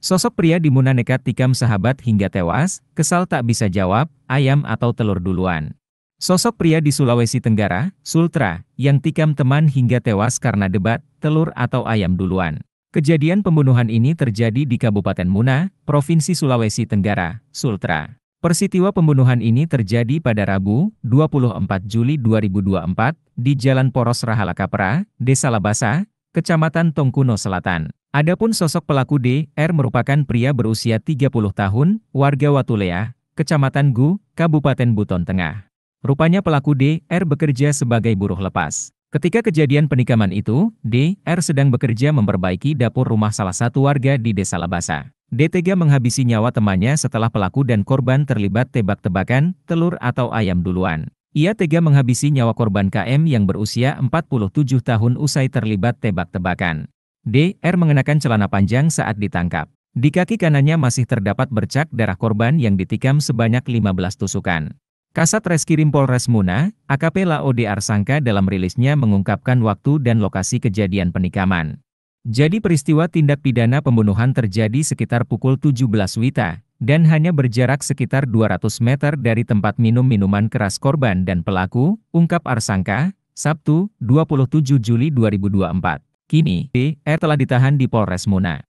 Sosok pria di Muna nekat tikam sahabat hingga tewas, kesal tak bisa jawab, ayam atau telur duluan. Sosok pria di Sulawesi Tenggara, Sultra, yang tikam teman hingga tewas karena debat, telur atau ayam duluan. Kejadian pembunuhan ini terjadi di Kabupaten Muna, Provinsi Sulawesi Tenggara, Sultra. Persitiwa pembunuhan ini terjadi pada Rabu, 24 Juli 2024, di Jalan Poros Rahalakapra, Desa Labasa, Kecamatan Tongkuno Selatan. Adapun sosok pelaku D, R merupakan pria berusia 30 tahun, warga Watulea, Kecamatan Gu, Kabupaten Buton Tengah. Rupanya pelaku D, R bekerja sebagai buruh lepas. Ketika kejadian penikaman itu, D, R sedang bekerja memperbaiki dapur rumah salah satu warga di Desa Labasa. D menghabisi nyawa temannya setelah pelaku dan korban terlibat tebak-tebakan, telur atau ayam duluan. Ia tega menghabisi nyawa korban KM yang berusia 47 tahun usai terlibat tebak-tebakan. DR mengenakan celana panjang saat ditangkap. Di kaki kanannya masih terdapat bercak darah korban yang ditikam sebanyak 15 tusukan. Kasat Reskrim Polres Muna, AKP Laode Sangka dalam rilisnya mengungkapkan waktu dan lokasi kejadian penikaman. Jadi peristiwa tindak pidana pembunuhan terjadi sekitar pukul 17 Wita, dan hanya berjarak sekitar 200 meter dari tempat minum minuman keras korban dan pelaku, ungkap Arsangka, Sabtu, 27 Juli 2024. Kini, E telah ditahan di Polres Muna.